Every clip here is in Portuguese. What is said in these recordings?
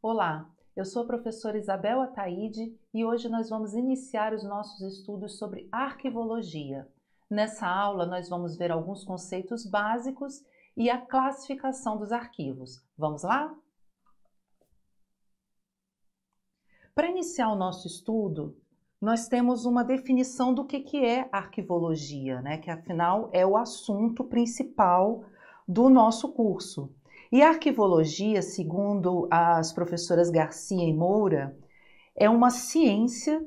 Olá, eu sou a professora Isabel Ataide e hoje nós vamos iniciar os nossos estudos sobre arquivologia. Nessa aula, nós vamos ver alguns conceitos básicos e a classificação dos arquivos. Vamos lá? Para iniciar o nosso estudo, nós temos uma definição do que, que é arquivologia, né? que afinal é o assunto principal do nosso curso. E a arquivologia, segundo as professoras Garcia e Moura, é uma ciência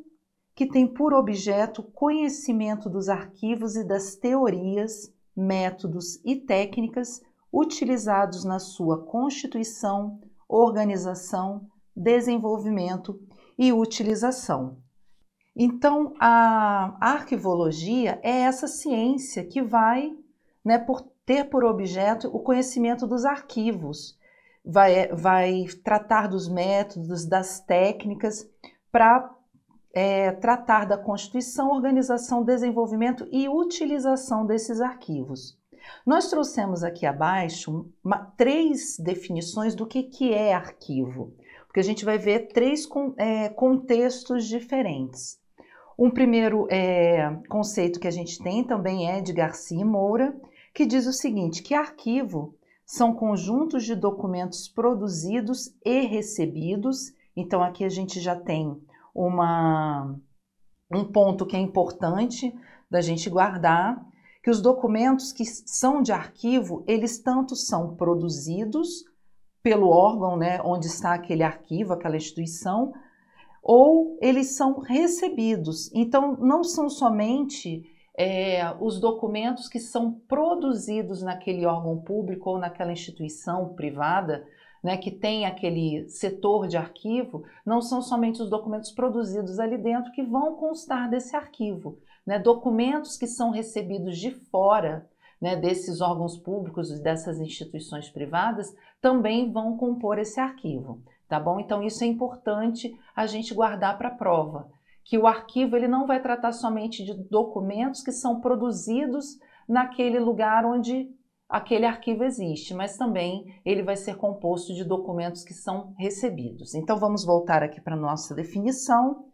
que tem por objeto conhecimento dos arquivos e das teorias, métodos e técnicas utilizados na sua constituição, organização, desenvolvimento e utilização. Então, a, arquivologia é essa ciência que vai, né, por ter por objeto o conhecimento dos arquivos, vai, é, vai tratar dos métodos, das técnicas para é, tratar da constituição, organização, desenvolvimento e utilização desses arquivos. Nós trouxemos aqui abaixo uma, três definições do que, que é arquivo, porque a gente vai ver três é, contextos diferentes. Um primeiro é, conceito que a gente tem também é de Garcia Moura, que diz o seguinte: que arquivo são conjuntos de documentos produzidos e recebidos. Então aqui a gente já tem uma, um ponto que é importante da gente guardar, que os documentos que são de arquivo, eles tanto são produzidos pelo órgão, né, onde está aquele arquivo, aquela instituição, ou eles são recebidos. Então, não são somente é, os documentos que são produzidos naquele órgão público ou naquela instituição privada, né, que tem aquele setor de arquivo, não são somente os documentos produzidos ali dentro que vão constar desse arquivo. Né? Documentos que são recebidos de fora né, desses órgãos públicos e dessas instituições privadas também vão compor esse arquivo tá bom? Então isso é importante a gente guardar para a prova, que o arquivo ele não vai tratar somente de documentos que são produzidos naquele lugar onde aquele arquivo existe, mas também ele vai ser composto de documentos que são recebidos. Então vamos voltar aqui para nossa definição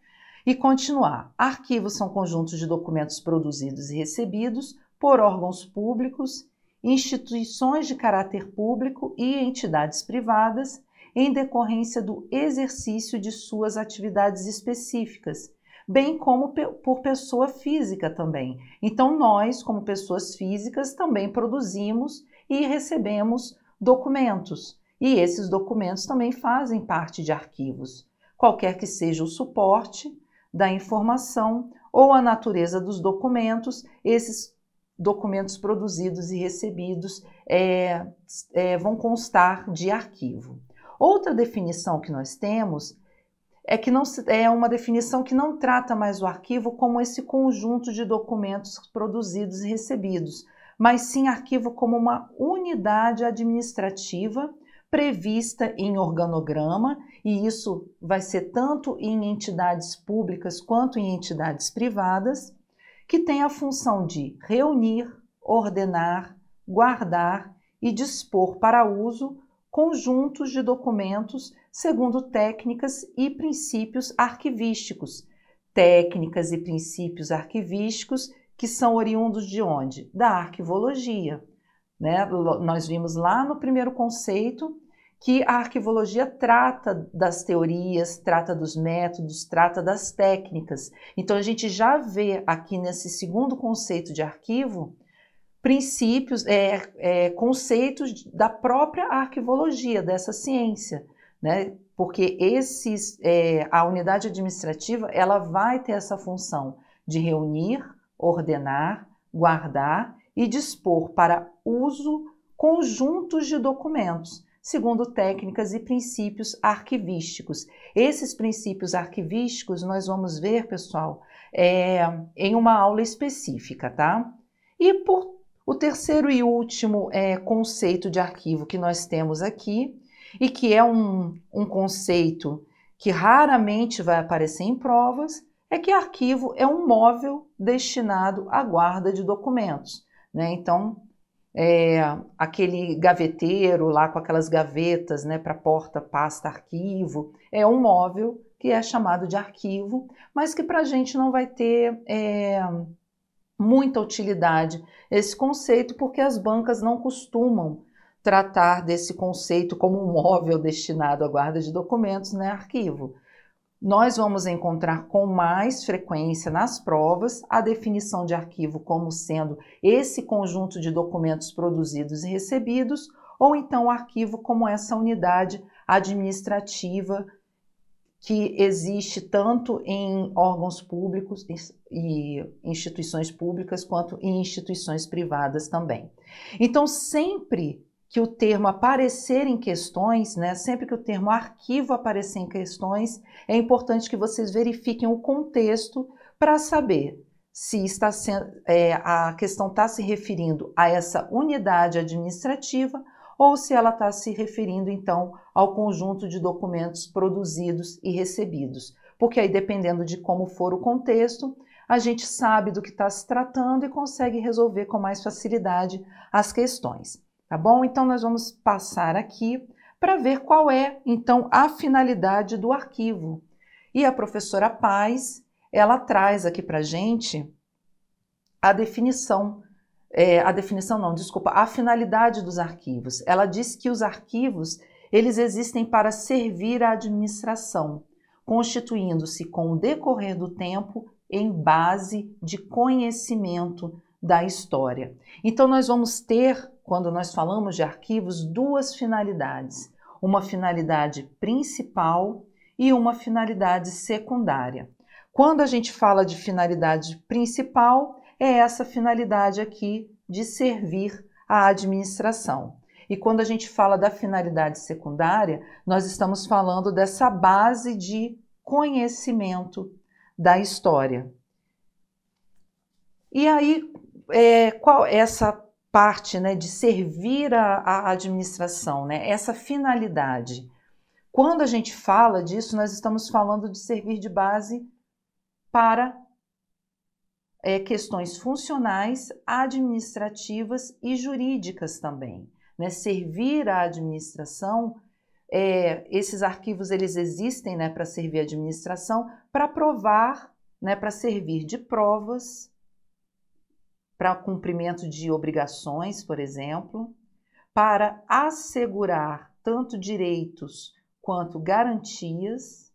e continuar. Arquivos são conjuntos de documentos produzidos e recebidos por órgãos públicos, instituições de caráter público e entidades privadas em decorrência do exercício de suas atividades específicas, bem como por pessoa física também. Então, nós, como pessoas físicas, também produzimos e recebemos documentos, e esses documentos também fazem parte de arquivos, qualquer que seja o suporte da informação ou a natureza dos documentos, esses documentos produzidos e recebidos é, é, vão constar de arquivo. Outra definição que nós temos é que não é uma definição que não trata mais o arquivo como esse conjunto de documentos produzidos e recebidos, mas sim arquivo como uma unidade administrativa prevista em organograma, e isso vai ser tanto em entidades públicas quanto em entidades privadas, que tem a função de reunir, ordenar, guardar e dispor para uso conjuntos de documentos segundo técnicas e princípios arquivísticos. Técnicas e princípios arquivísticos que são oriundos de onde? Da arquivologia. Né? Nós vimos lá no primeiro conceito que a arquivologia trata das teorias, trata dos métodos, trata das técnicas. Então a gente já vê aqui nesse segundo conceito de arquivo princípios, é, é, conceitos da própria arquivologia, dessa ciência, né? Porque esses, é, a unidade administrativa, ela vai ter essa função de reunir, ordenar, guardar e dispor para uso conjuntos de documentos, segundo técnicas e princípios arquivísticos. Esses princípios arquivísticos nós vamos ver, pessoal, é, em uma aula específica, tá? E por o terceiro e último é, conceito de arquivo que nós temos aqui, e que é um, um conceito que raramente vai aparecer em provas, é que arquivo é um móvel destinado à guarda de documentos. Né? Então, é, aquele gaveteiro lá com aquelas gavetas né, para porta, pasta, arquivo, é um móvel que é chamado de arquivo, mas que para a gente não vai ter. É, muita utilidade esse conceito, porque as bancas não costumam tratar desse conceito como um móvel destinado à guarda de documentos, né, arquivo. Nós vamos encontrar com mais frequência nas provas a definição de arquivo como sendo esse conjunto de documentos produzidos e recebidos, ou então o arquivo como essa unidade administrativa que existe tanto em órgãos públicos e instituições públicas, quanto em instituições privadas também. Então, sempre que o termo aparecer em questões, né, sempre que o termo arquivo aparecer em questões, é importante que vocês verifiquem o contexto para saber se está sendo, é, a questão está se referindo a essa unidade administrativa ou se ela está se referindo então ao conjunto de documentos produzidos e recebidos. Porque aí, dependendo de como for o contexto, a gente sabe do que está se tratando e consegue resolver com mais facilidade as questões, tá bom? Então, nós vamos passar aqui para ver qual é, então, a finalidade do arquivo. E a professora Paz, ela traz aqui para gente a definição é, a definição não, desculpa, a finalidade dos arquivos. Ela diz que os arquivos eles existem para servir à administração, constituindo-se com o decorrer do tempo em base de conhecimento da história. Então nós vamos ter, quando nós falamos de arquivos, duas finalidades: uma finalidade principal e uma finalidade secundária. Quando a gente fala de finalidade principal, é essa finalidade aqui de servir à administração. E quando a gente fala da finalidade secundária, nós estamos falando dessa base de conhecimento da história. E aí, é, qual é essa parte né, de servir a, a administração, né, essa finalidade? Quando a gente fala disso, nós estamos falando de servir de base para é, questões funcionais, administrativas e jurídicas também. Né? Servir à administração, é, esses arquivos eles existem né, para servir à administração, para provar, né, para servir de provas, para cumprimento de obrigações, por exemplo, para assegurar tanto direitos quanto garantias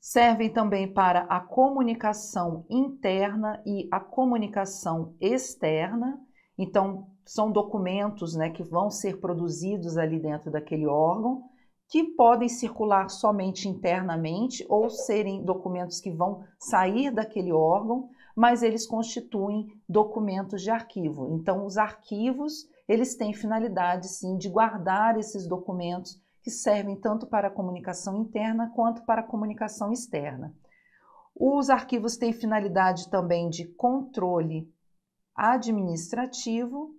servem também para a comunicação interna e a comunicação externa. Então, são documentos né, que vão ser produzidos ali dentro daquele órgão, que podem circular somente internamente ou serem documentos que vão sair daquele órgão, mas eles constituem documentos de arquivo. Então, os arquivos, eles têm finalidade, sim, de guardar esses documentos que servem tanto para a comunicação interna quanto para a comunicação externa. Os arquivos têm finalidade também de controle administrativo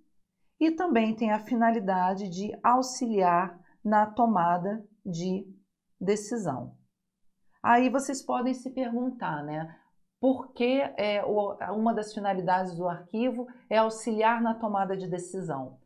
e também têm a finalidade de auxiliar na tomada de decisão. Aí vocês podem se perguntar, né? Por que é, uma das finalidades do arquivo é auxiliar na tomada de decisão?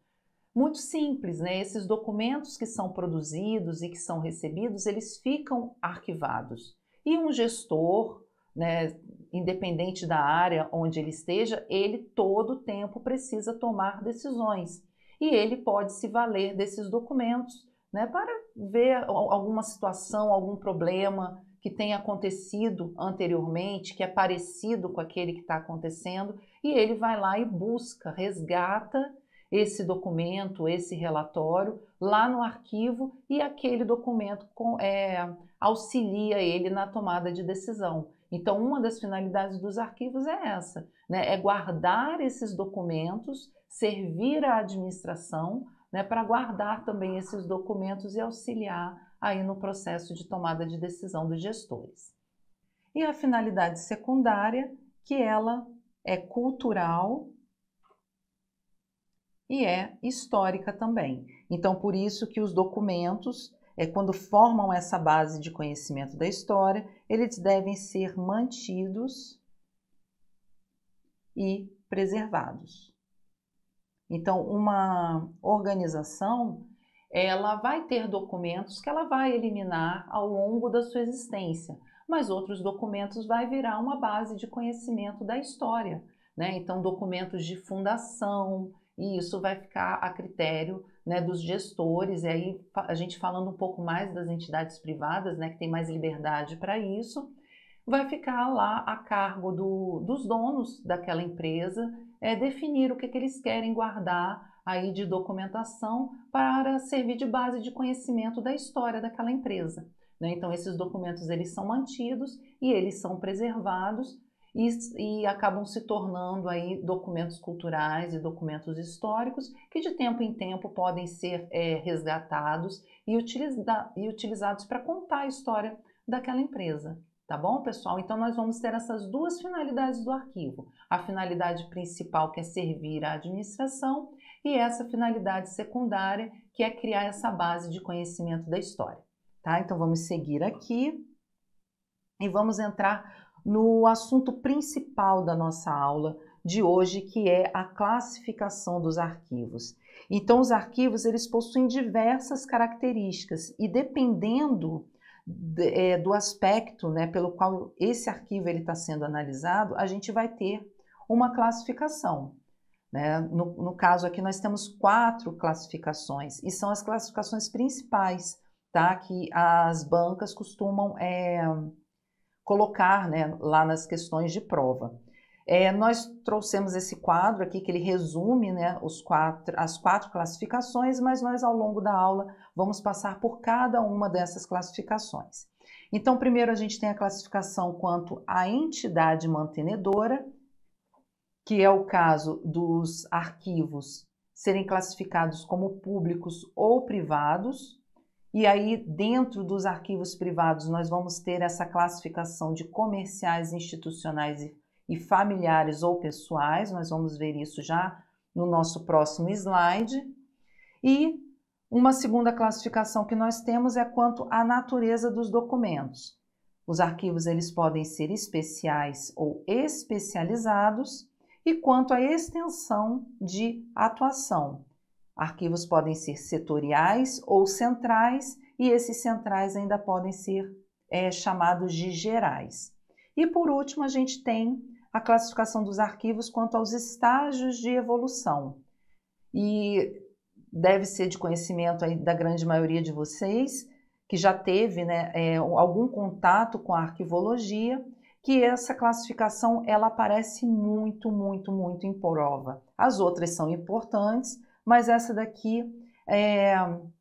muito simples, né? Esses documentos que são produzidos e que são recebidos, eles ficam arquivados. E um gestor, né, independente da área onde ele esteja, ele todo tempo precisa tomar decisões. E ele pode se valer desses documentos, né, para ver alguma situação, algum problema que tenha acontecido anteriormente, que é parecido com aquele que está acontecendo, e ele vai lá e busca, resgata esse documento, esse relatório lá no arquivo e aquele documento com, é, auxilia ele na tomada de decisão. Então, uma das finalidades dos arquivos é essa, né? É guardar esses documentos, servir à administração, né? Para guardar também esses documentos e auxiliar aí no processo de tomada de decisão dos gestores. E a finalidade secundária, que ela é cultural e é histórica também. Então, por isso que os documentos, é, quando formam essa base de conhecimento da história, eles devem ser mantidos e preservados. Então, uma organização, ela vai ter documentos que ela vai eliminar ao longo da sua existência, mas outros documentos vai virar uma base de conhecimento da história, né? Então, documentos de fundação, e isso vai ficar a critério né, dos gestores, e aí a gente falando um pouco mais das entidades privadas, né, que tem mais liberdade para isso, vai ficar lá a cargo do, dos donos daquela empresa é, definir o que, que eles querem guardar aí de documentação para servir de base de conhecimento da história daquela empresa. Né? Então, esses documentos eles são mantidos e eles são preservados e, e acabam se tornando aí documentos culturais e documentos históricos que de tempo em tempo podem ser é, resgatados e, utiliza, e utilizados para contar a história daquela empresa. Tá bom, pessoal? Então, nós vamos ter essas duas finalidades do arquivo. A finalidade principal, que é servir à administração, e essa finalidade secundária, que é criar essa base de conhecimento da história. Tá? Então, vamos seguir aqui e vamos entrar no assunto principal da nossa aula de hoje, que é a classificação dos arquivos. Então, os arquivos eles possuem diversas características e dependendo é, do aspecto né, pelo qual esse arquivo está sendo analisado, a gente vai ter uma classificação. Né? No, no caso aqui, nós temos quatro classificações e são as classificações principais tá? que as bancas costumam é, colocar né, lá nas questões de prova. É, nós trouxemos esse quadro aqui que ele resume né, os quatro, as quatro classificações, mas nós ao longo da aula vamos passar por cada uma dessas classificações. Então, primeiro a gente tem a classificação quanto à entidade mantenedora, que é o caso dos arquivos serem classificados como públicos ou privados, e aí, dentro dos arquivos privados, nós vamos ter essa classificação de comerciais, institucionais e, e familiares ou pessoais. Nós vamos ver isso já no nosso próximo slide. E uma segunda classificação que nós temos é quanto à natureza dos documentos. Os arquivos eles podem ser especiais ou especializados e quanto à extensão de atuação. Arquivos podem ser setoriais ou centrais, e esses centrais ainda podem ser é, chamados de gerais. E por último, a gente tem a classificação dos arquivos quanto aos estágios de evolução. E deve ser de conhecimento da grande maioria de vocês que já teve né, é, algum contato com a arquivologia, que essa classificação ela aparece muito, muito, muito em prova. As outras são importantes, mas essa daqui é,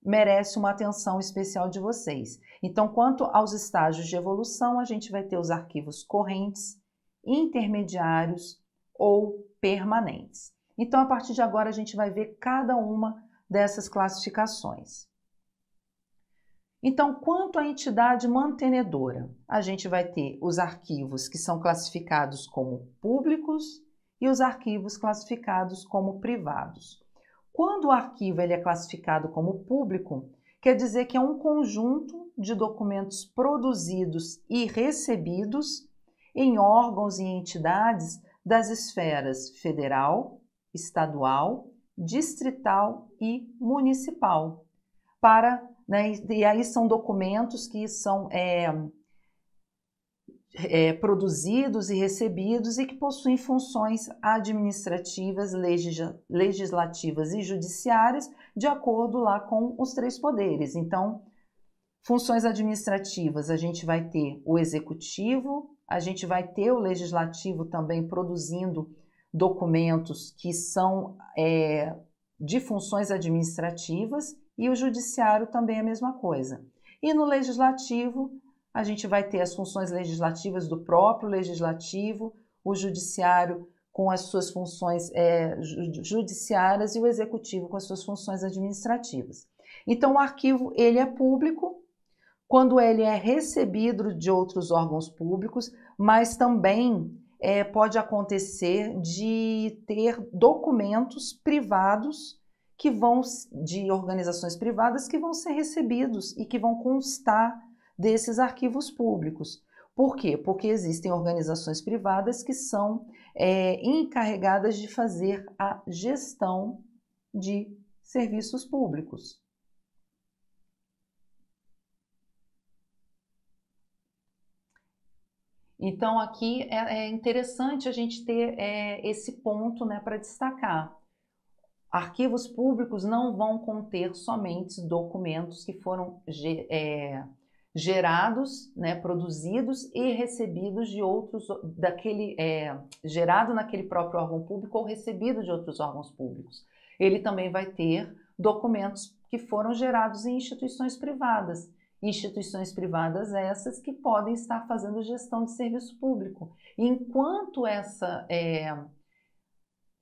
merece uma atenção especial de vocês. Então, quanto aos estágios de evolução, a gente vai ter os arquivos correntes, intermediários ou permanentes. Então, a partir de agora, a gente vai ver cada uma dessas classificações. Então, quanto à entidade mantenedora, a gente vai ter os arquivos que são classificados como públicos e os arquivos classificados como privados. Quando o arquivo ele é classificado como público, quer dizer que é um conjunto de documentos produzidos e recebidos em órgãos e entidades das esferas federal, estadual, distrital e municipal. Para, né, e aí são documentos que são é, é, produzidos e recebidos e que possuem funções administrativas, legislativas e judiciárias, de acordo lá com os três poderes. Então, funções administrativas, a gente vai ter o executivo, a gente vai ter o legislativo também produzindo documentos que são é, de funções administrativas e o judiciário também é a mesma coisa. E no legislativo, a gente vai ter as funções legislativas do próprio legislativo, o judiciário com as suas funções é, judiciárias e o executivo com as suas funções administrativas. Então, o arquivo ele é público quando ele é recebido de outros órgãos públicos, mas também é, pode acontecer de ter documentos privados que vão de organizações privadas que vão ser recebidos e que vão constar desses arquivos públicos. Por quê? Porque existem organizações privadas que são é, encarregadas de fazer a gestão de serviços públicos. Então, aqui é, é interessante a gente ter é, esse ponto né, para destacar. Arquivos públicos não vão conter somente documentos que foram é, gerados, né, produzidos e recebidos de outros daquele é, gerado naquele próprio órgão público ou recebido de outros órgãos públicos. Ele também vai ter documentos que foram gerados em instituições privadas, instituições privadas essas que podem estar fazendo gestão de serviço público. enquanto essa é,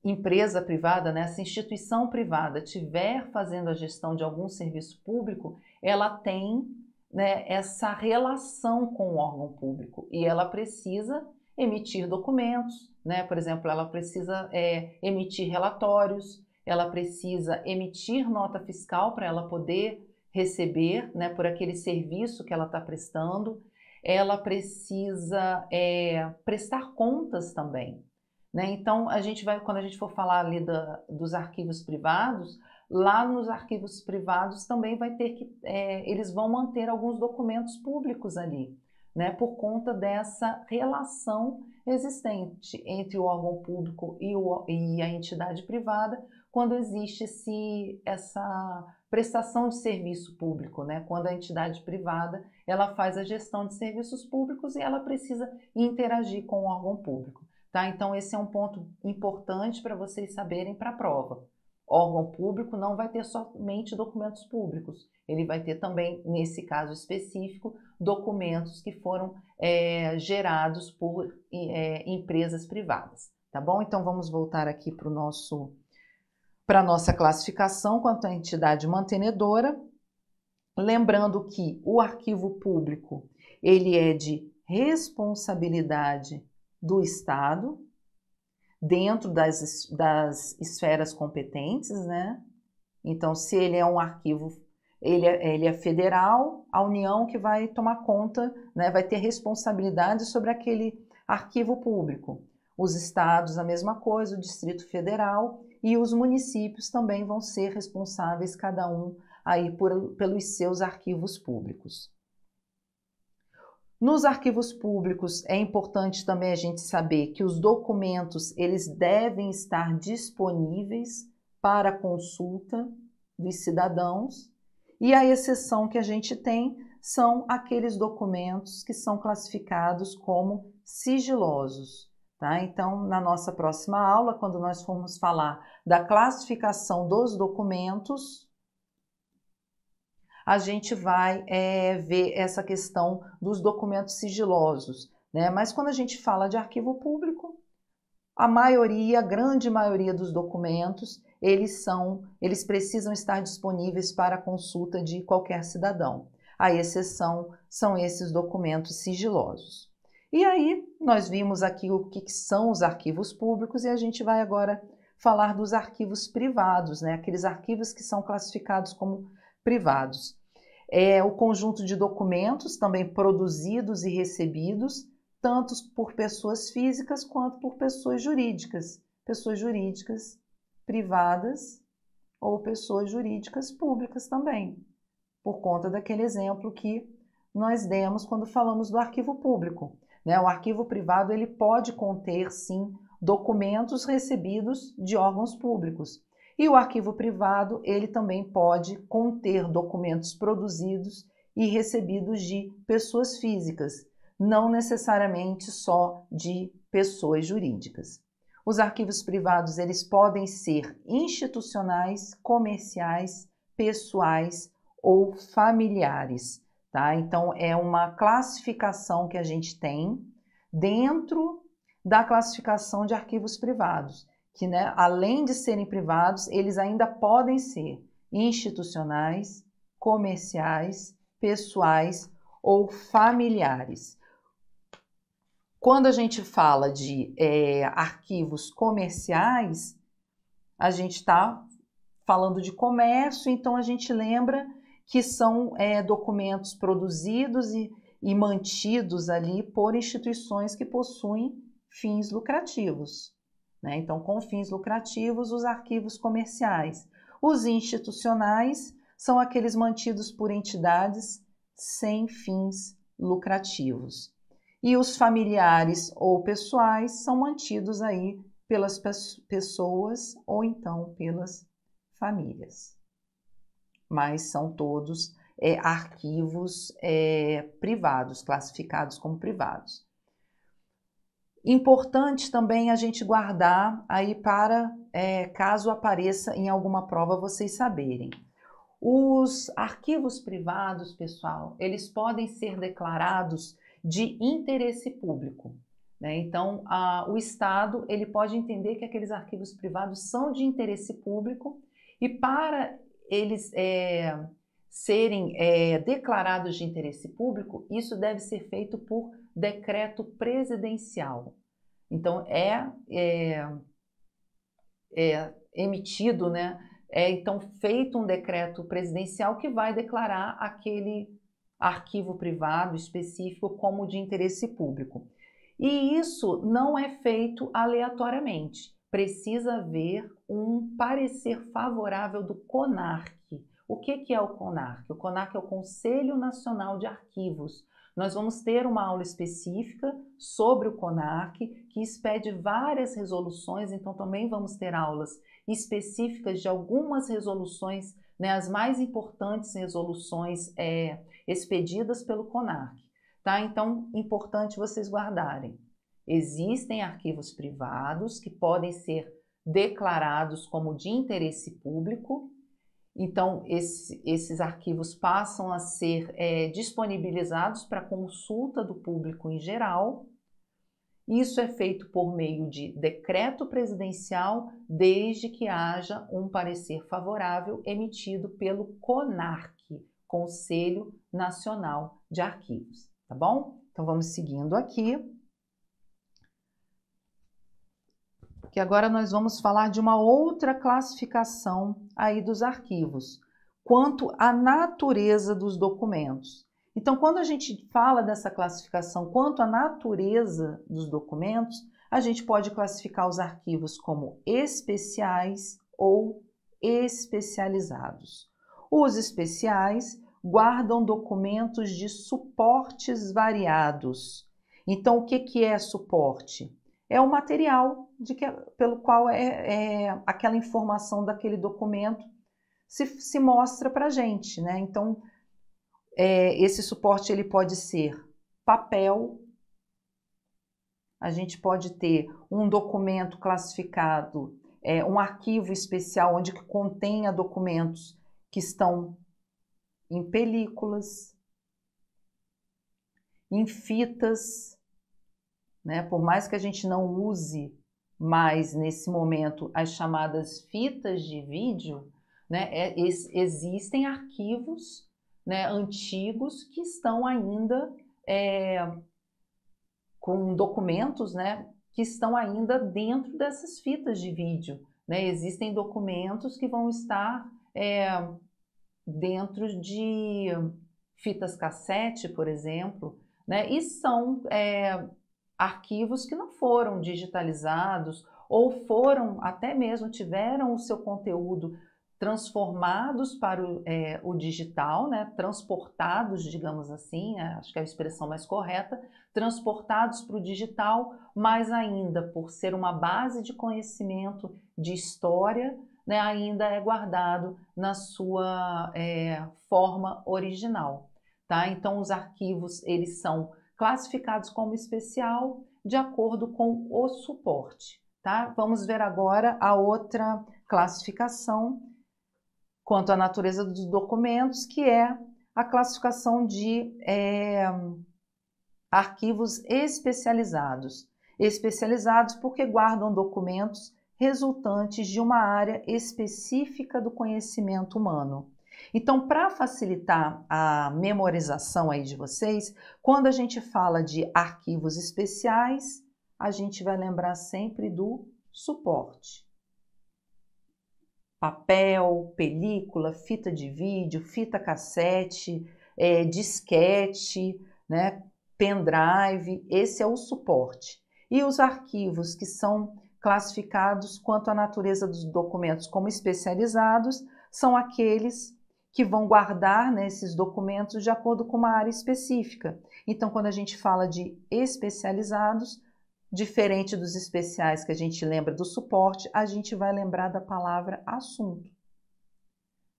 empresa privada, né, essa instituição privada tiver fazendo a gestão de algum serviço público, ela tem né, essa relação com o órgão público e ela precisa emitir documentos, né? por exemplo, ela precisa é, emitir relatórios, ela precisa emitir nota fiscal para ela poder receber né, por aquele serviço que ela está prestando, ela precisa é, prestar contas também. Né? Então, a gente vai, quando a gente for falar ali da, dos arquivos privados, lá nos arquivos privados também vai ter que, é, eles vão manter alguns documentos públicos ali, né, por conta dessa relação existente entre o órgão público e, o, e a entidade privada, quando existe esse, essa prestação de serviço público, né? Quando a entidade privada ela faz a gestão de serviços públicos e ela precisa interagir com o órgão público, tá? Então esse é um ponto importante para vocês saberem para a prova órgão público não vai ter somente documentos públicos, ele vai ter também, nesse caso específico, documentos que foram é, gerados por é, empresas privadas, tá bom? Então vamos voltar aqui para o nosso para nossa classificação quanto à entidade mantenedora, lembrando que o arquivo público ele é de responsabilidade do Estado, dentro das, das esferas competentes, né? Então, se ele é um arquivo, ele é, ele é federal, a União que vai tomar conta, né? vai ter responsabilidade sobre aquele arquivo público. Os estados, a mesma coisa, o Distrito Federal e os municípios também vão ser responsáveis, cada um aí por, pelos seus arquivos públicos. Nos arquivos públicos é importante também a gente saber que os documentos eles devem estar disponíveis para consulta dos cidadãos e a exceção que a gente tem são aqueles documentos que são classificados como sigilosos. Tá? Então, na nossa próxima aula, quando nós formos falar da classificação dos documentos, a gente vai é, ver essa questão dos documentos sigilosos. Né? Mas quando a gente fala de arquivo público, a maioria, a grande maioria dos documentos, eles são, eles precisam estar disponíveis para consulta de qualquer cidadão. A exceção são esses documentos sigilosos. E aí, nós vimos aqui o que são os arquivos públicos e a gente vai agora falar dos arquivos privados, né? aqueles arquivos que são classificados como privados é, o conjunto de documentos também produzidos e recebidos, tanto por pessoas físicas quanto por pessoas jurídicas, pessoas jurídicas privadas ou pessoas jurídicas públicas também, por conta daquele exemplo que nós demos quando falamos do arquivo público. Né? O arquivo privado ele pode conter, sim, documentos recebidos de órgãos públicos, e o arquivo privado, ele também pode conter documentos produzidos e recebidos de pessoas físicas, não necessariamente só de pessoas jurídicas. Os arquivos privados, eles podem ser institucionais, comerciais, pessoais ou familiares, tá? Então é uma classificação que a gente tem dentro da classificação de arquivos privados que, né, além de serem privados, eles ainda podem ser institucionais, comerciais, pessoais ou familiares. Quando a gente fala de é, arquivos comerciais, a gente está falando de comércio, então a gente lembra que são é, documentos produzidos e, e mantidos ali por instituições que possuem fins lucrativos. Né? Então, com fins lucrativos, os arquivos comerciais. Os institucionais são aqueles mantidos por entidades sem fins lucrativos. E os familiares ou pessoais são mantidos aí pelas pessoas ou então pelas famílias. Mas são todos é, arquivos é, privados, classificados como privados. Importante também a gente guardar aí para é, caso apareça em alguma prova vocês saberem. Os arquivos privados, pessoal, eles podem ser declarados de interesse público. Né? Então, a, o Estado ele pode entender que aqueles arquivos privados são de interesse público e para eles é, serem é, declarados de interesse público, isso deve ser feito por decreto presidencial. Então, é, é, é emitido, né? É então feito um decreto presidencial que vai declarar aquele arquivo privado específico como de interesse público. E isso não é feito aleatoriamente. Precisa haver um parecer favorável do CONARC. O que, que é o CONARC? O CONARC é o Conselho Nacional de Arquivos, nós vamos ter uma aula específica sobre o CONAC, que expede várias resoluções, então também vamos ter aulas específicas de algumas resoluções, né, as mais importantes resoluções é, expedidas pelo CONAC. Tá? Então, importante vocês guardarem. Existem arquivos privados que podem ser declarados como de interesse público, então, esse, esses arquivos passam a ser é, disponibilizados para consulta do público em geral. Isso é feito por meio de decreto presidencial, desde que haja um parecer favorável emitido pelo CONARC, Conselho Nacional de Arquivos. Tá bom? Então, vamos seguindo aqui. que agora nós vamos falar de uma outra classificação aí dos arquivos, quanto à natureza dos documentos. Então, quando a gente fala dessa classificação quanto à natureza dos documentos, a gente pode classificar os arquivos como especiais ou especializados. Os especiais guardam documentos de suportes variados. Então, o que, que é suporte? é o material de que, pelo qual é, é aquela informação daquele documento se, se mostra para a gente. Né? Então, é, esse suporte ele pode ser papel, a gente pode ter um documento classificado, é, um arquivo especial onde que contenha documentos que estão em películas, em fitas, né? Por mais que a gente não use mais nesse momento as chamadas fitas de vídeo, né? É, es, existem arquivos né, antigos que estão ainda é, com documentos né, que estão ainda dentro dessas fitas de vídeo. Né? Existem documentos que vão estar é, dentro de fitas cassete, por exemplo, né? e são é, arquivos que não foram digitalizados ou foram até mesmo tiveram o seu conteúdo transformados para o, é, o digital, né? transportados, digamos assim, né? acho que é a expressão mais correta, transportados para o digital, mas ainda por ser uma base de conhecimento de história, né, ainda é guardado na sua é, forma original. Tá? Então, os arquivos eles são classificados como especial de acordo com o suporte. Tá? Vamos ver agora a outra classificação quanto à natureza dos documentos, que é a classificação de é, arquivos especializados. Especializados porque guardam documentos resultantes de uma área específica do conhecimento humano. Então, para facilitar a memorização aí de vocês, quando a gente fala de arquivos especiais, a gente vai lembrar sempre do suporte. Papel, película, fita de vídeo, fita cassete, é, disquete, né, pendrive, esse é o suporte. E os arquivos que são classificados quanto à natureza dos documentos como especializados são aqueles que vão guardar né, esses documentos de acordo com uma área específica. Então, quando a gente fala de especializados, diferente dos especiais que a gente lembra do suporte, a gente vai lembrar da palavra assunto.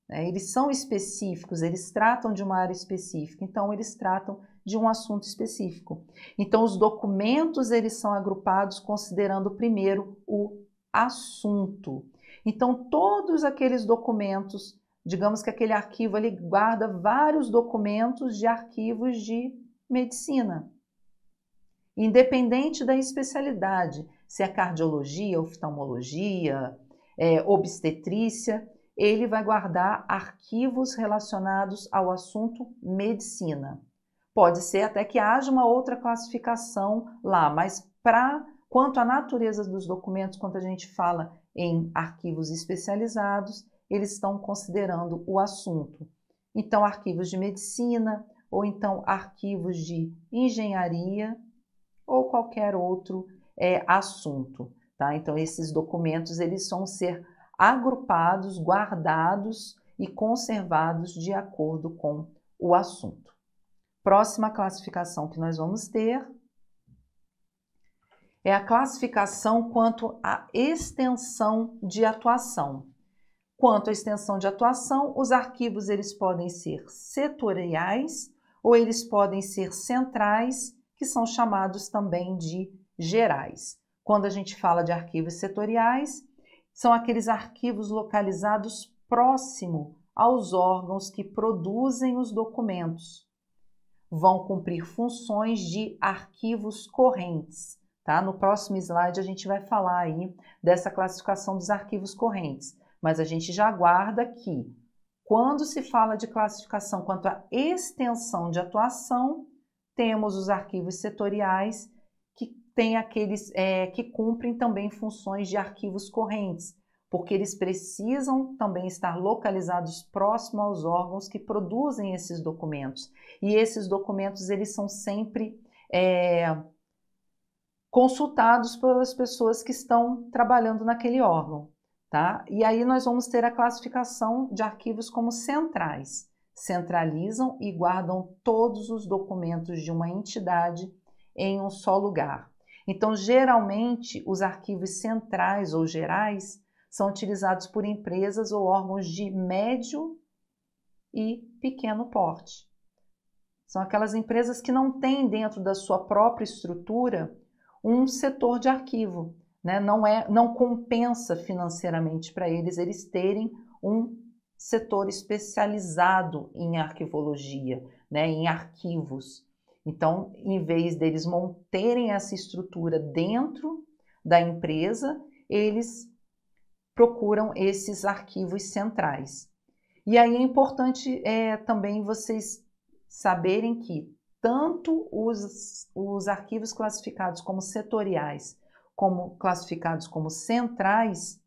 É, eles são específicos, eles tratam de uma área específica, então eles tratam de um assunto específico. Então, os documentos eles são agrupados considerando primeiro o assunto. Então, todos aqueles documentos Digamos que aquele arquivo ali guarda vários documentos de arquivos de medicina. Independente da especialidade, se é cardiologia, oftalmologia, é, obstetrícia, ele vai guardar arquivos relacionados ao assunto medicina. Pode ser até que haja uma outra classificação lá, mas para quanto à natureza dos documentos, quando a gente fala em arquivos especializados, eles estão considerando o assunto. Então, arquivos de medicina, ou então arquivos de engenharia, ou qualquer outro é, assunto. Tá? Então, esses documentos eles vão ser agrupados, guardados e conservados de acordo com o assunto. Próxima classificação que nós vamos ter é a classificação quanto à extensão de atuação. Quanto à extensão de atuação, os arquivos eles podem ser setoriais ou eles podem ser centrais, que são chamados também de gerais. Quando a gente fala de arquivos setoriais, são aqueles arquivos localizados próximo aos órgãos que produzem os documentos. Vão cumprir funções de arquivos correntes, tá? No próximo slide a gente vai falar aí dessa classificação dos arquivos correntes. Mas a gente já aguarda que, quando se fala de classificação quanto à extensão de atuação, temos os arquivos setoriais que têm aqueles é, que cumprem também funções de arquivos correntes, porque eles precisam também estar localizados próximo aos órgãos que produzem esses documentos. E esses documentos eles são sempre é, consultados pelas pessoas que estão trabalhando naquele órgão. Tá? E aí nós vamos ter a classificação de arquivos como centrais. Centralizam e guardam todos os documentos de uma entidade em um só lugar. Então, geralmente, os arquivos centrais ou gerais são utilizados por empresas ou órgãos de médio e pequeno porte. São aquelas empresas que não têm dentro da sua própria estrutura um setor de arquivo né? não, é, não compensa financeiramente para eles eles terem um setor especializado em arquivologia, né? em arquivos. Então, em vez deles manterem essa estrutura dentro da empresa, eles procuram esses arquivos centrais. E aí é importante é, também vocês saberem que tanto os, os arquivos classificados como setoriais como classificados como centrais,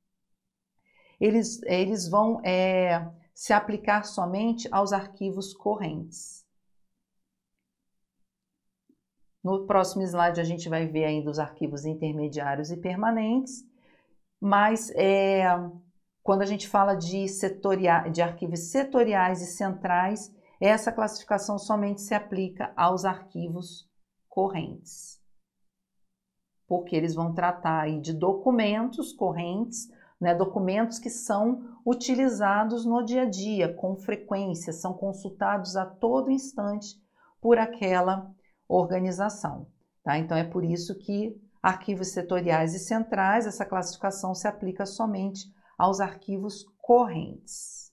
eles, eles vão é, se aplicar somente aos arquivos correntes. No próximo slide a gente vai ver ainda os arquivos intermediários e permanentes, mas é, quando a gente fala de, setoria, de arquivos setoriais e centrais, essa classificação somente se aplica aos arquivos correntes porque eles vão tratar aí de documentos correntes, né, documentos que são utilizados no dia a dia com frequência, são consultados a todo instante por aquela organização. Tá? Então é por isso que arquivos setoriais e centrais, essa classificação se aplica somente aos arquivos correntes.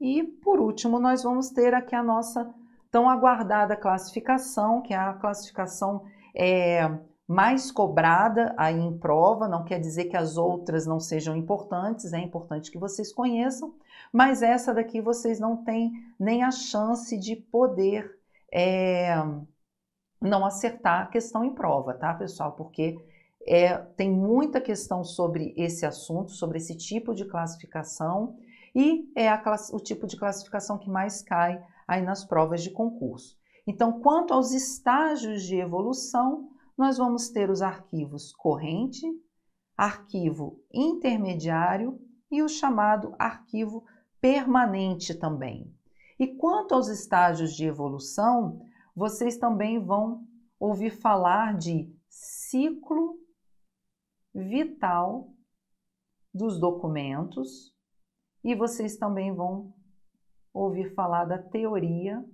E por último, nós vamos ter aqui a nossa tão aguardada classificação, que é a classificação é, mais cobrada aí em prova, não quer dizer que as outras não sejam importantes, é importante que vocês conheçam, mas essa daqui vocês não têm nem a chance de poder é, não acertar a questão em prova, tá, pessoal? Porque é, tem muita questão sobre esse assunto, sobre esse tipo de classificação, e é o tipo de classificação que mais cai aí nas provas de concurso. Então, quanto aos estágios de evolução, nós vamos ter os arquivos corrente, arquivo intermediário e o chamado arquivo permanente também. E quanto aos estágios de evolução, vocês também vão ouvir falar de ciclo vital dos documentos e vocês também vão ouvir falar da teoria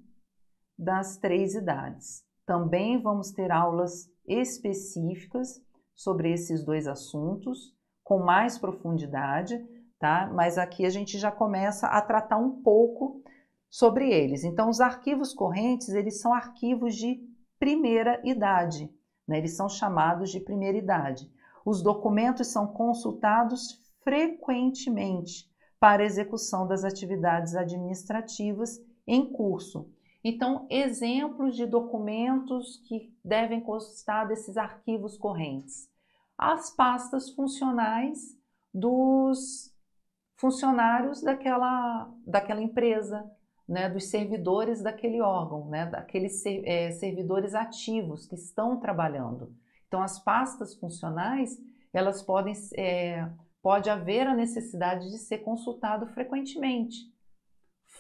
das três idades. Também vamos ter aulas específicas sobre esses dois assuntos com mais profundidade, tá? Mas aqui a gente já começa a tratar um pouco sobre eles. Então, os arquivos correntes, eles são arquivos de primeira idade, né? Eles são chamados de primeira idade. Os documentos são consultados frequentemente para execução das atividades administrativas em curso, então, exemplos de documentos que devem constar desses arquivos correntes. As pastas funcionais dos funcionários daquela, daquela empresa, né, dos servidores daquele órgão, né, daqueles é, servidores ativos que estão trabalhando. Então, as pastas funcionais, elas podem, é, pode haver a necessidade de ser consultado frequentemente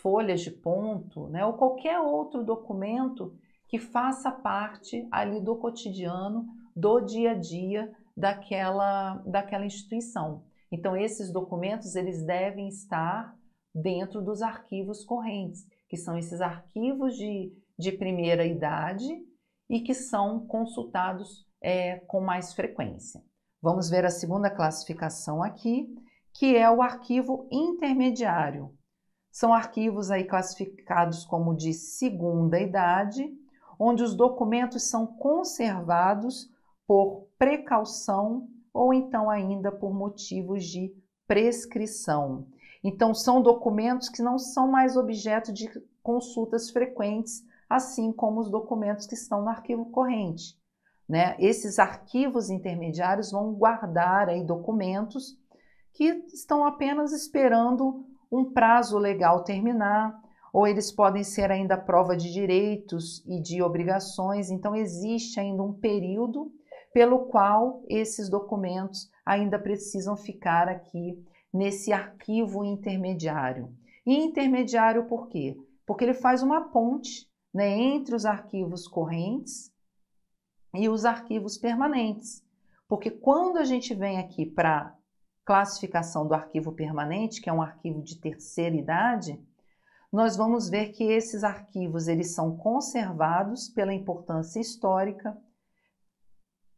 folhas de ponto, né, ou qualquer outro documento que faça parte ali do cotidiano, do dia a dia daquela, daquela instituição. Então, esses documentos eles devem estar dentro dos arquivos correntes, que são esses arquivos de, de primeira idade e que são consultados é, com mais frequência. Vamos ver a segunda classificação aqui, que é o arquivo intermediário, são arquivos aí classificados como de segunda idade, onde os documentos são conservados por precaução ou então ainda por motivos de prescrição. Então são documentos que não são mais objeto de consultas frequentes, assim como os documentos que estão no arquivo corrente. Né? Esses arquivos intermediários vão guardar aí documentos que estão apenas esperando um prazo legal terminar, ou eles podem ser ainda prova de direitos e de obrigações, então existe ainda um período pelo qual esses documentos ainda precisam ficar aqui nesse arquivo intermediário. E intermediário por quê? Porque ele faz uma ponte né, entre os arquivos correntes e os arquivos permanentes. Porque quando a gente vem aqui para classificação do arquivo permanente, que é um arquivo de terceira idade, nós vamos ver que esses arquivos eles são conservados pela importância histórica,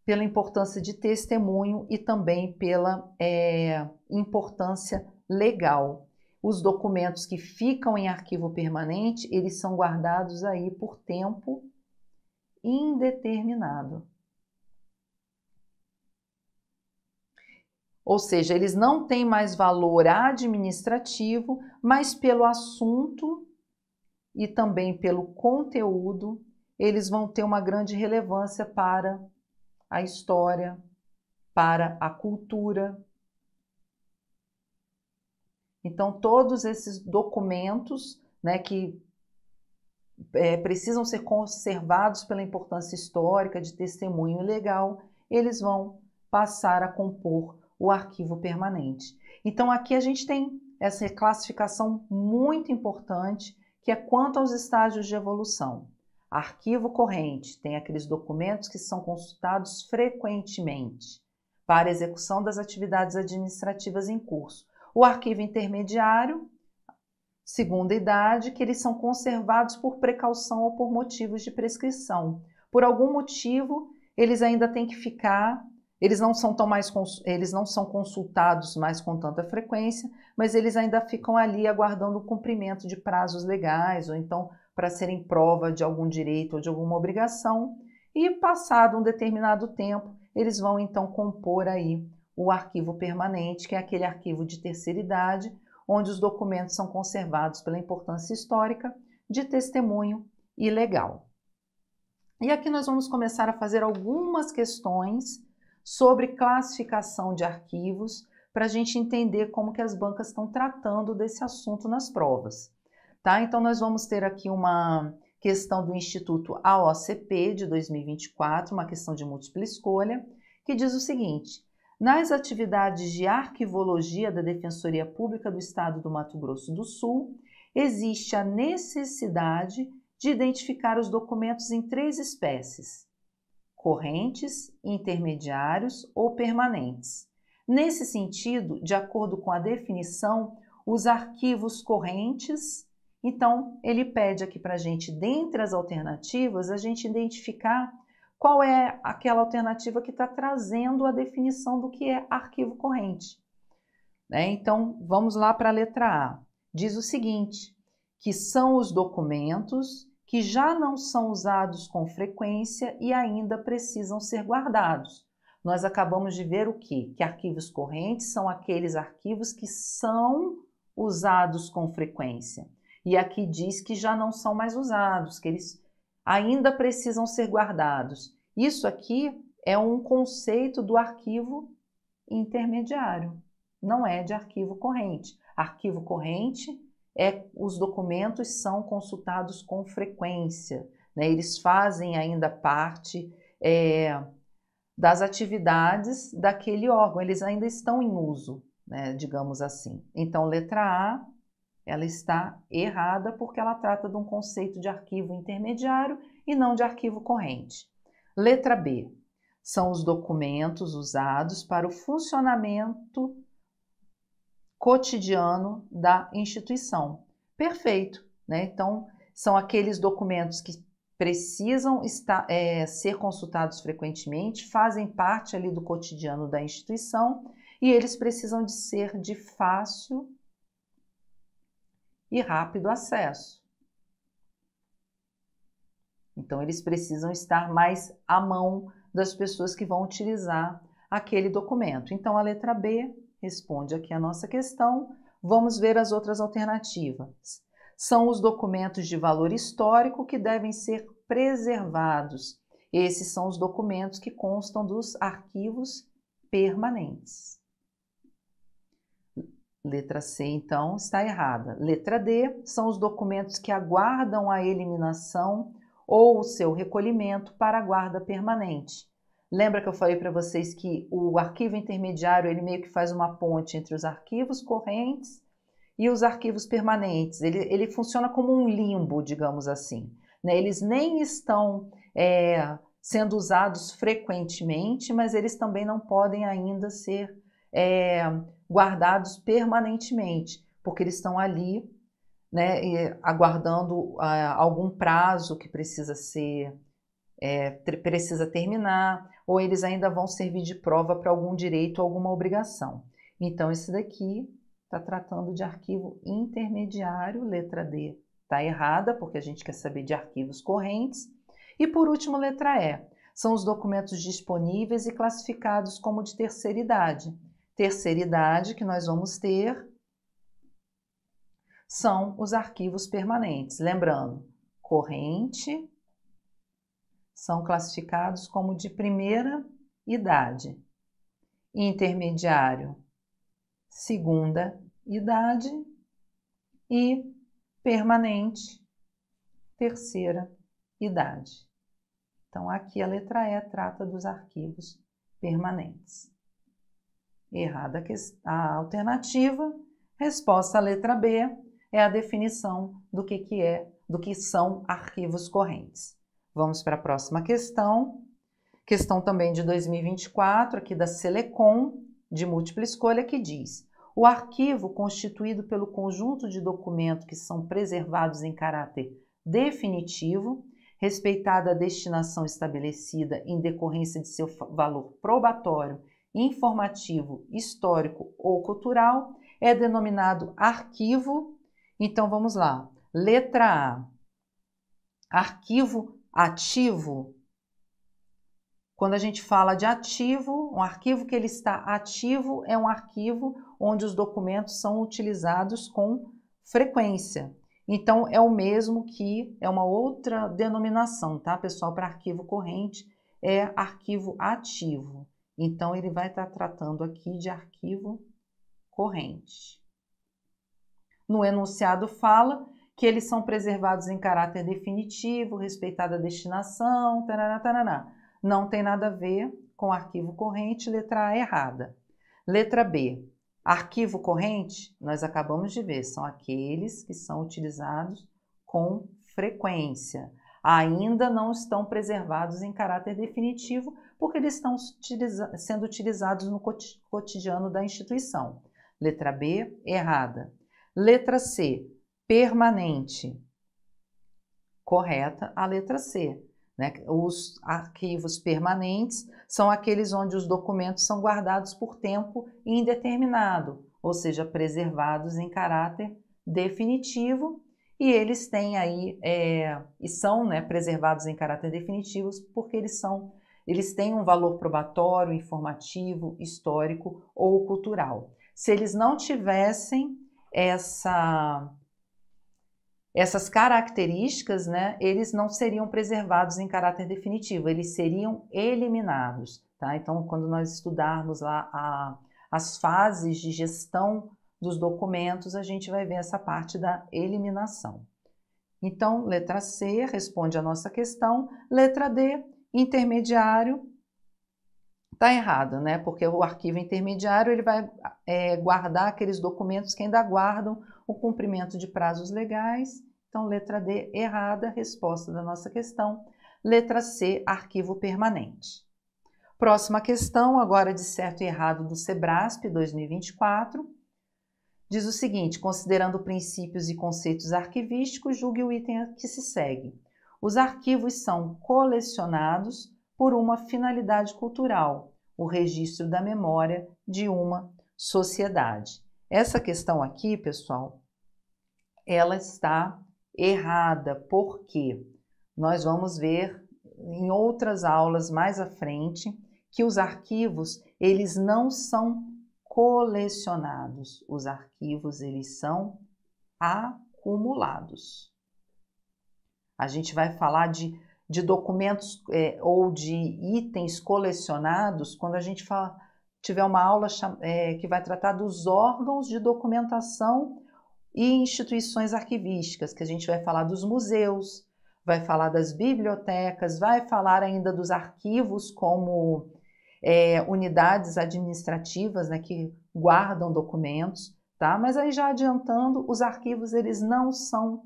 pela importância de testemunho e também pela é, importância legal. Os documentos que ficam em arquivo permanente, eles são guardados aí por tempo indeterminado. Ou seja, eles não têm mais valor administrativo, mas pelo assunto e também pelo conteúdo, eles vão ter uma grande relevância para a história, para a cultura. Então, todos esses documentos né, que é, precisam ser conservados pela importância histórica, de testemunho legal, eles vão passar a compor o arquivo permanente. Então aqui a gente tem essa classificação muito importante, que é quanto aos estágios de evolução. Arquivo corrente tem aqueles documentos que são consultados frequentemente para execução das atividades administrativas em curso. O arquivo intermediário, segunda idade, que eles são conservados por precaução ou por motivos de prescrição. Por algum motivo, eles ainda têm que ficar eles não são tão mais eles não são consultados mais com tanta frequência, mas eles ainda ficam ali aguardando o cumprimento de prazos legais ou então para serem prova de algum direito ou de alguma obrigação. E passado um determinado tempo, eles vão então compor aí o arquivo permanente, que é aquele arquivo de terceira idade, onde os documentos são conservados pela importância histórica de testemunho e legal. E aqui nós vamos começar a fazer algumas questões sobre classificação de arquivos para a gente entender como que as bancas estão tratando desse assunto nas provas. Tá? Então nós vamos ter aqui uma questão do Instituto AOCP de 2024, uma questão de múltipla escolha, que diz o seguinte: nas atividades de arquivologia da Defensoria Pública do Estado do Mato Grosso do Sul, existe a necessidade de identificar os documentos em três espécies: correntes, intermediários ou permanentes. Nesse sentido, de acordo com a definição, os arquivos correntes, então ele pede aqui para a gente, dentre as alternativas, a gente identificar qual é aquela alternativa que está trazendo a definição do que é arquivo corrente. Né? Então, vamos lá para a letra A. Diz o seguinte, que são os documentos que já não são usados com frequência e ainda precisam ser guardados. Nós acabamos de ver o que? Que arquivos correntes são aqueles arquivos que são usados com frequência. E aqui diz que já não são mais usados, que eles ainda precisam ser guardados. Isso aqui é um conceito do arquivo intermediário, não é de arquivo corrente. Arquivo corrente é, os documentos são consultados com frequência, né? eles fazem ainda parte é, das atividades daquele órgão, eles ainda estão em uso, né? digamos assim. Então, letra A, ela está errada porque ela trata de um conceito de arquivo intermediário e não de arquivo corrente. Letra B, são os documentos usados para o funcionamento cotidiano da instituição. Perfeito, né? Então, são aqueles documentos que precisam estar, é, ser consultados frequentemente, fazem parte ali do cotidiano da instituição e eles precisam de ser de fácil e rápido acesso. Então, eles precisam estar mais à mão das pessoas que vão utilizar aquele documento. Então, a letra B responde aqui a nossa questão. Vamos ver as outras alternativas. São os documentos de valor histórico que devem ser preservados. Esses são os documentos que constam dos arquivos permanentes. Letra C, então, está errada. Letra D são os documentos que aguardam a eliminação ou o seu recolhimento para a guarda permanente. Lembra que eu falei para vocês que o arquivo intermediário ele meio que faz uma ponte entre os arquivos correntes e os arquivos permanentes. Ele, ele funciona como um limbo, digamos assim. Né? Eles nem estão é, sendo usados frequentemente, mas eles também não podem ainda ser é, guardados permanentemente, porque eles estão ali né, aguardando ah, algum prazo que precisa ser é, precisa terminar ou eles ainda vão servir de prova para algum direito ou alguma obrigação. Então, esse daqui está tratando de arquivo intermediário, letra D. Está errada, porque a gente quer saber de arquivos correntes. E por último, letra E. São os documentos disponíveis e classificados como de terceira idade. Terceira idade que nós vamos ter são os arquivos permanentes. Lembrando, corrente, são classificados como de primeira idade, intermediário, segunda idade e permanente, terceira idade. Então, aqui a letra E trata dos arquivos permanentes. Errada a alternativa, resposta à letra B é a definição do que, que é, do que são arquivos correntes. Vamos para a próxima questão. Questão também de 2024, aqui da Selecom, de múltipla escolha, que diz: o arquivo constituído pelo conjunto de documentos que são preservados em caráter definitivo, respeitada a destinação estabelecida em decorrência de seu valor probatório, informativo, histórico ou cultural, é denominado arquivo. Então vamos lá. Letra A. Arquivo ativo, quando a gente fala de ativo, um arquivo que ele está ativo é um arquivo onde os documentos são utilizados com frequência. Então é o mesmo que é uma outra denominação, tá, pessoal, para arquivo corrente é arquivo ativo. Então ele vai estar tá tratando aqui de arquivo corrente. No enunciado fala que eles são preservados em caráter definitivo, respeitada a destinação, tarará, tarará. Não tem nada a ver com arquivo corrente, letra A errada. Letra B. Arquivo corrente, nós acabamos de ver, são aqueles que são utilizados com frequência. Ainda não estão preservados em caráter definitivo, porque eles estão utiliza sendo utilizados no cotidiano da instituição. Letra B, errada. Letra C, permanente. Correta a letra C. Né? Os arquivos permanentes são aqueles onde os documentos são guardados por tempo indeterminado, ou seja, preservados em caráter definitivo, e eles têm aí é, e são né, preservados em caráter definitivo porque eles são eles têm um valor probatório, informativo, histórico ou cultural. Se eles não tivessem essa essas características, né, eles não seriam preservados em caráter definitivo, eles seriam eliminados. Tá? Então, quando nós estudarmos lá a, as fases de gestão dos documentos, a gente vai ver essa parte da eliminação. Então, letra C responde a nossa questão. Letra D, intermediário Está errado, né? Porque o arquivo intermediário ele vai é, guardar aqueles documentos que ainda guardam o cumprimento de prazos legais. Então, letra D, errada, resposta da nossa questão. Letra C, arquivo permanente. Próxima questão, agora de certo e errado do SEBRASP 2024. Diz o seguinte: considerando princípios e conceitos arquivísticos, julgue o item que se segue. Os arquivos são colecionados por uma finalidade cultural, o registro da memória de uma sociedade. Essa questão aqui, pessoal, ela está errada, porque nós vamos ver em outras aulas mais à frente que os arquivos, eles não são colecionados, os arquivos eles são acumulados. A gente vai falar de de documentos é, ou de itens colecionados, quando a gente fala, tiver uma aula é, que vai tratar dos órgãos de documentação e instituições arquivísticas, que a gente vai falar dos museus, vai falar das bibliotecas, vai falar ainda dos arquivos como é, unidades administrativas né, que guardam documentos, tá? Mas aí já adiantando, os arquivos eles não são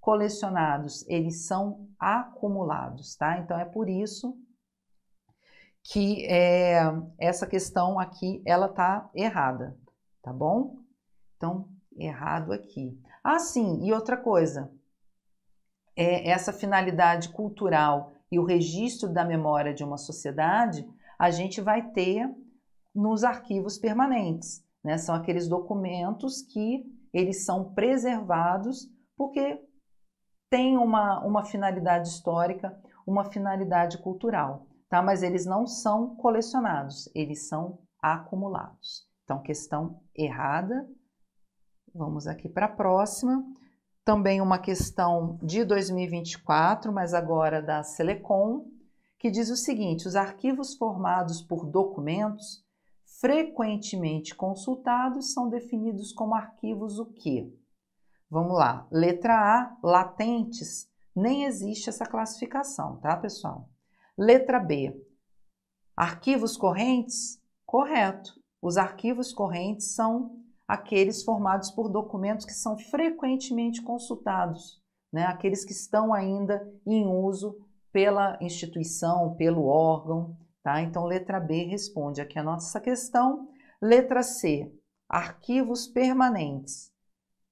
colecionados, eles são acumulados, tá? Então é por isso que é, essa questão aqui ela tá errada, tá bom? Então errado aqui. Ah, sim. E outra coisa, é essa finalidade cultural e o registro da memória de uma sociedade, a gente vai ter nos arquivos permanentes, né? São aqueles documentos que eles são preservados porque tem uma, uma finalidade histórica, uma finalidade cultural, tá? Mas eles não são colecionados, eles são acumulados. Então, questão errada. Vamos aqui para a próxima. Também uma questão de 2024, mas agora da Selecom, que diz o seguinte: os arquivos formados por documentos frequentemente consultados são definidos como arquivos o quê? Vamos lá. Letra A, latentes, nem existe essa classificação, tá, pessoal? Letra B, arquivos correntes? Correto. Os arquivos correntes são aqueles formados por documentos que são frequentemente consultados, né? aqueles que estão ainda em uso pela instituição, pelo órgão. Tá? Então, letra B responde aqui a nossa questão. Letra C, arquivos permanentes.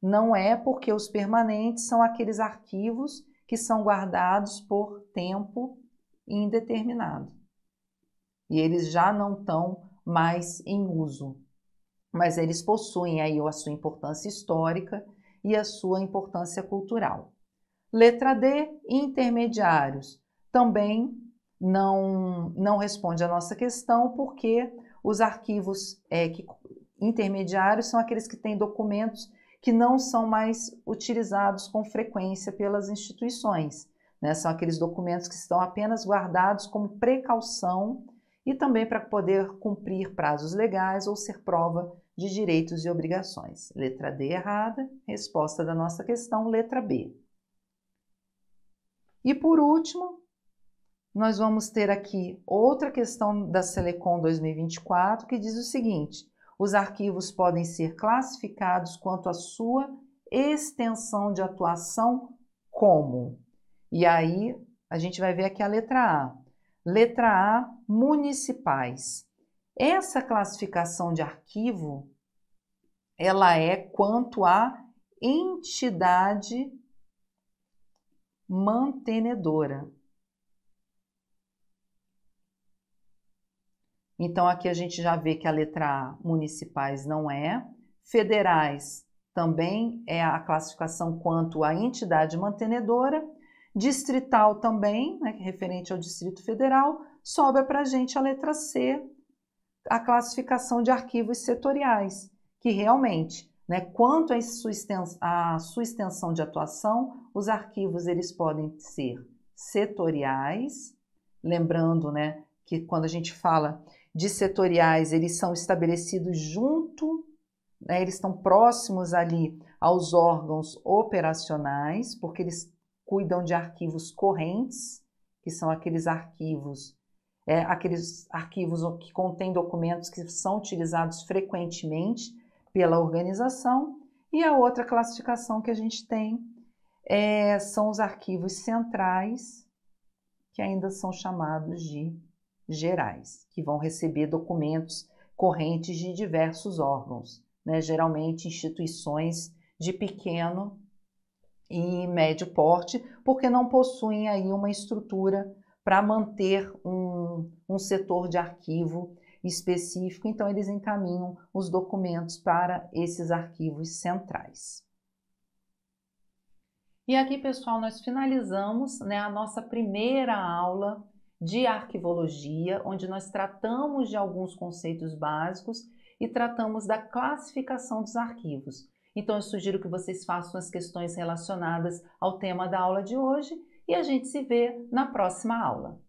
Não é porque os permanentes são aqueles arquivos que são guardados por tempo indeterminado. E eles já não estão mais em uso, mas eles possuem aí a sua importância histórica e a sua importância cultural. Letra D, intermediários. Também não, não responde à nossa questão, porque os arquivos é, que, intermediários são aqueles que têm documentos que não são mais utilizados com frequência pelas instituições. Né? São aqueles documentos que estão apenas guardados como precaução e também para poder cumprir prazos legais ou ser prova de direitos e obrigações. Letra D errada, resposta da nossa questão, letra B. E por último, nós vamos ter aqui outra questão da Selecom 2024 que diz o seguinte: os arquivos podem ser classificados quanto à sua extensão de atuação como. E aí a gente vai ver aqui a letra A. Letra A, municipais. Essa classificação de arquivo, ela é quanto à entidade mantenedora. Então aqui a gente já vê que a letra A, municipais não é, federais também é a classificação quanto à entidade mantenedora, distrital também, né, referente ao Distrito Federal, sobra para a gente a letra C, a classificação de arquivos setoriais, que realmente, né, quanto à sua, extensão, à sua extensão de atuação, os arquivos eles podem ser setoriais, lembrando né, que quando a gente fala de setoriais, eles são estabelecidos junto, né, eles estão próximos ali aos órgãos operacionais, porque eles cuidam de arquivos correntes, que são aqueles arquivos, é, aqueles arquivos que contêm documentos que são utilizados frequentemente pela organização. E a outra classificação que a gente tem é, são os arquivos centrais, que ainda são chamados de gerais, que vão receber documentos correntes de diversos órgãos, né? geralmente instituições de pequeno e médio porte, porque não possuem aí uma estrutura para manter um, um setor de arquivo específico, então eles encaminham os documentos para esses arquivos centrais. E aqui, pessoal, nós finalizamos né, a nossa primeira aula de arquivologia, onde nós tratamos de alguns conceitos básicos e tratamos da classificação dos arquivos. Então, eu sugiro que vocês façam as questões relacionadas ao tema da aula de hoje e a gente se vê na próxima aula.